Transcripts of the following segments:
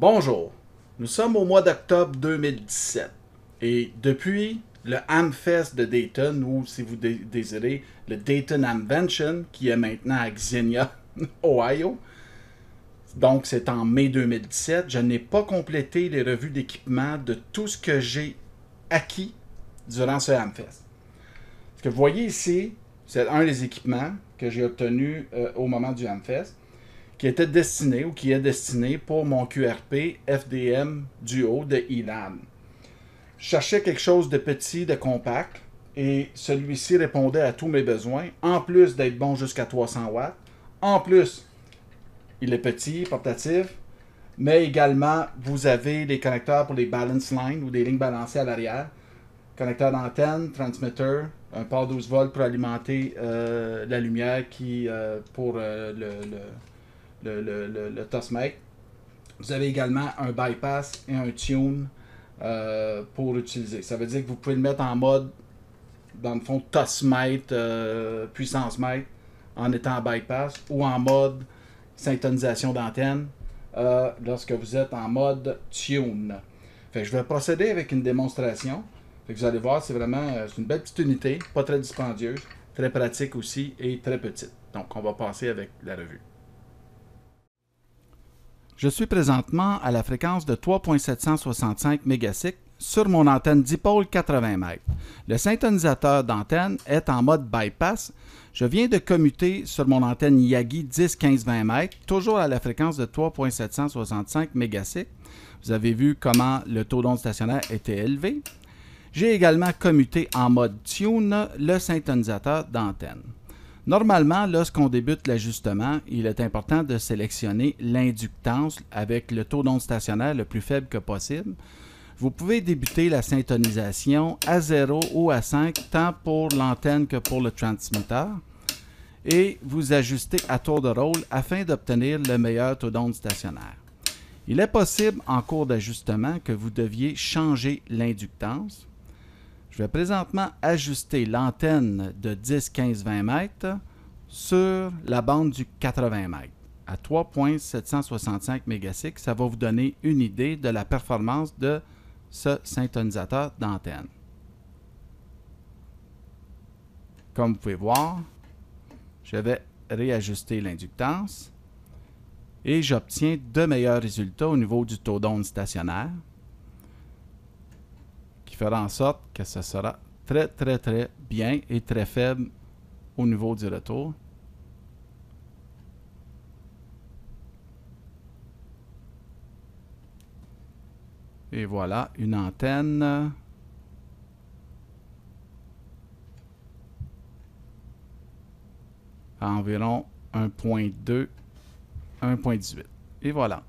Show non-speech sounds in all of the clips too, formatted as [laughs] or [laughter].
Bonjour, nous sommes au mois d'octobre 2017 et depuis le Hamfest de Dayton ou si vous désirez le Dayton invention qui est maintenant à Xenia, [laughs] Ohio. Donc c'est en mai 2017. Je n'ai pas complété les revues d'équipement de tout ce que j'ai acquis durant ce Hamfest. Ce que vous voyez ici, c'est un des équipements que j'ai obtenu euh, au moment du Hamfest qui était destiné ou qui est destiné pour mon QRP FDM Duo de Ilan. Je cherchais quelque chose de petit, de compact, et celui-ci répondait à tous mes besoins, en plus d'être bon jusqu'à 300 watts. En plus, il est petit, portatif, mais également, vous avez des connecteurs pour les balance lines ou des lignes balancées à l'arrière, connecteur d'antenne, transmetteur, un port 12 volts pour alimenter euh, la lumière qui, euh, pour euh, le le, le, Vous avez également un bypass et un tune euh, pour utiliser. Ça veut dire que vous pouvez le mettre en mode, dans le fond, Tosmate euh, puissance mètre, en étant en bypass, ou en mode syntonisation d'antenne, euh, lorsque vous êtes en mode tune. je vais procéder avec une démonstration. vous allez voir, c'est vraiment une belle petite unité, pas très dispendieuse, très pratique aussi et très petite. Donc, on va passer avec la revue. Je suis présentement à la fréquence de 3.765 MHz sur mon antenne dipôle 80 m. Le synthonisateur d'antenne est en mode bypass. Je viens de commuter sur mon antenne Yagi 10 15 20 m, toujours à la fréquence de 3.765 MHz. Vous avez vu comment le taux d'onde stationnaire était élevé. J'ai également commuté en mode tune le synthonisateur d'antenne. Normalement, lorsqu'on débute l'ajustement, il est important de sélectionner l'inductance avec le taux d'onde stationnaire le plus faible que possible. Vous pouvez débuter la syntonisation à 0 ou à 5, tant pour l'antenne que pour le transmetteur, et vous ajuster à tour de rôle afin d'obtenir le meilleur taux d'onde stationnaire. Il est possible en cours d'ajustement que vous deviez changer l'inductance. Je vais présentement ajuster l'antenne de 10, 15, 20 mètres sur la bande du 80 mètres à 3.765 MHz, Ça va vous donner une idée de la performance de ce synthonisateur d'antenne. Comme vous pouvez voir, je vais réajuster l'inductance et j'obtiens de meilleurs résultats au niveau du taux d'onde stationnaire faire en sorte que ce sera très, très, très bien et très faible au niveau du retour. Et voilà, une antenne. À environ 1.2, 1.18. Et voilà.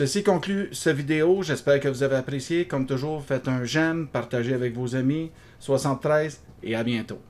Ceci conclut cette vidéo. J'espère que vous avez apprécié. Comme toujours, faites un j'aime, partagez avec vos amis. 73 et à bientôt.